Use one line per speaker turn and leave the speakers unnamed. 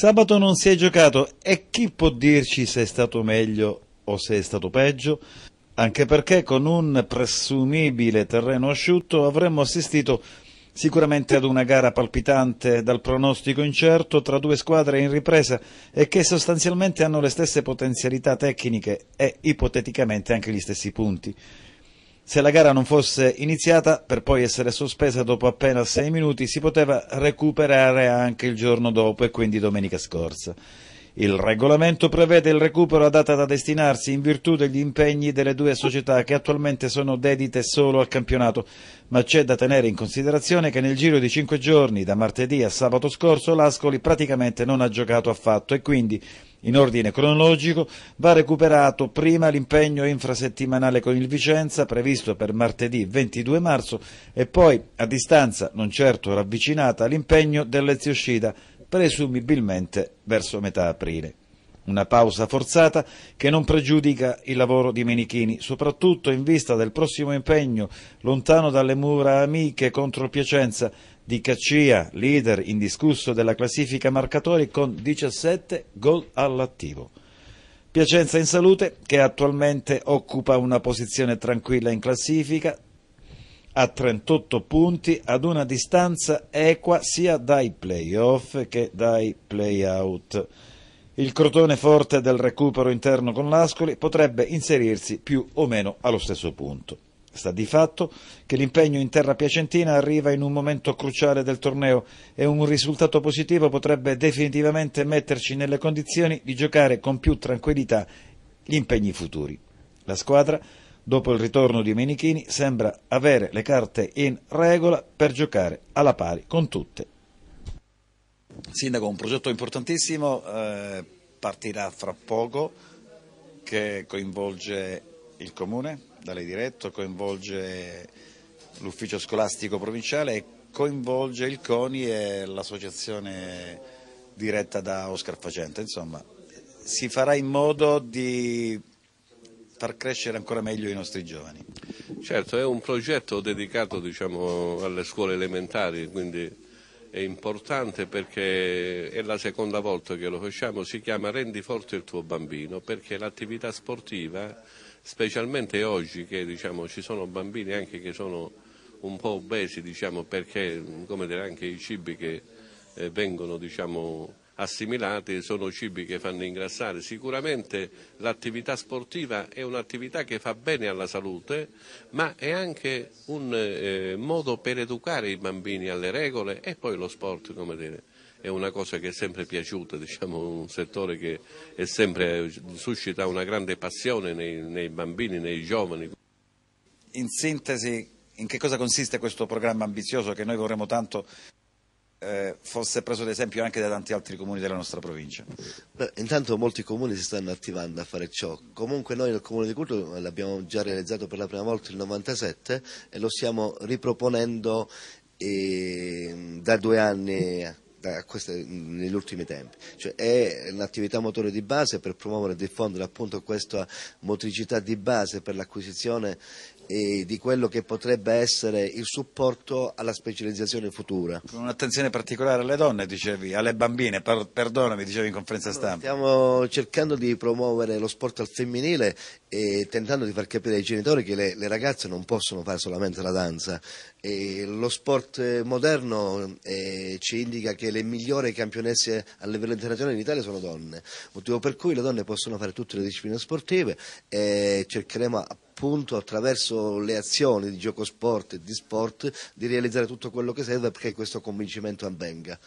Sabato non si è giocato e chi può dirci se è stato meglio o se è stato peggio? Anche perché con un presumibile terreno asciutto avremmo assistito sicuramente ad una gara palpitante dal pronostico incerto tra due squadre in ripresa e che sostanzialmente hanno le stesse potenzialità tecniche e ipoteticamente anche gli stessi punti. Se la gara non fosse iniziata, per poi essere sospesa dopo appena sei minuti, si poteva recuperare anche il giorno dopo e quindi domenica scorsa. Il regolamento prevede il recupero a data da destinarsi in virtù degli impegni delle due società che attualmente sono dedite solo al campionato, ma c'è da tenere in considerazione che nel giro di cinque giorni, da martedì a sabato scorso, l'Ascoli praticamente non ha giocato affatto e quindi in ordine cronologico va recuperato prima l'impegno infrasettimanale con il Vicenza previsto per martedì 22 marzo e poi a distanza non certo ravvicinata l'impegno dell'Ezio Scida presumibilmente verso metà aprile. Una pausa forzata che non pregiudica il lavoro di Menichini, soprattutto in vista del prossimo impegno lontano dalle mura amiche contro Piacenza di Caccia, leader indiscusso della classifica marcatori con 17 gol all'attivo. Piacenza in salute, che attualmente occupa una posizione tranquilla in classifica, a 38 punti ad una distanza equa sia dai playoff che dai playout. Il crotone forte del recupero interno con l'Ascoli potrebbe inserirsi più o meno allo stesso punto. Sta di fatto che l'impegno in terra piacentina arriva in un momento cruciale del torneo e un risultato positivo potrebbe definitivamente metterci nelle condizioni di giocare con più tranquillità gli impegni futuri. La squadra dopo il ritorno di Menichini, sembra avere le carte in regola per giocare alla pari con tutte. Sindaco, un progetto importantissimo eh, partirà fra poco che coinvolge il comune, da lei diretto, coinvolge l'ufficio scolastico provinciale e coinvolge il CONI e l'associazione diretta da Oscar Facente. Insomma, si farà in modo di far crescere ancora meglio i nostri giovani.
Certo, è un progetto dedicato diciamo, alle scuole elementari, quindi è importante perché è la seconda volta che lo facciamo, si chiama Rendi forte il tuo bambino, perché l'attività sportiva, specialmente oggi che diciamo, ci sono bambini anche che sono un po' obesi, diciamo, perché dire, anche i cibi che eh, vengono diciamo, assimilati sono cibi che fanno ingrassare. Sicuramente l'attività sportiva è un'attività che fa bene alla salute, ma è anche un eh, modo per educare i bambini alle regole e poi lo sport, come dire è una cosa che è sempre piaciuta, diciamo, un settore che sempre, suscita una grande passione nei, nei, bambini, nei giovani.
In sintesi, in che cosa consiste questo programma ambizioso che noi vorremmo tanto eh, fosse preso ad esempio anche da tanti
altri comuni della nostra provincia. Beh, intanto molti comuni si stanno attivando a fare ciò, comunque noi nel comune di Curto l'abbiamo già realizzato per la prima volta nel 97 e lo stiamo riproponendo eh, da due anni questo, negli ultimi tempi. Cioè, è un'attività motore di base per promuovere e diffondere appunto questa motricità di base per l'acquisizione e di quello che potrebbe essere il supporto alla specializzazione futura.
Con un'attenzione particolare alle donne, dicevi, alle bambine, per, perdonami, dicevi in conferenza stampa.
Stiamo cercando di promuovere lo sport al femminile e tentando di far capire ai genitori che le, le ragazze non possono fare solamente la danza. E lo sport moderno eh, ci indica che le migliori campionesse a livello internazionale in Italia sono donne, motivo per cui le donne possono fare tutte le discipline sportive e cercheremo appunto appunto attraverso le azioni di gioco sport e di sport di realizzare tutto quello che serve perché questo convincimento avvenga.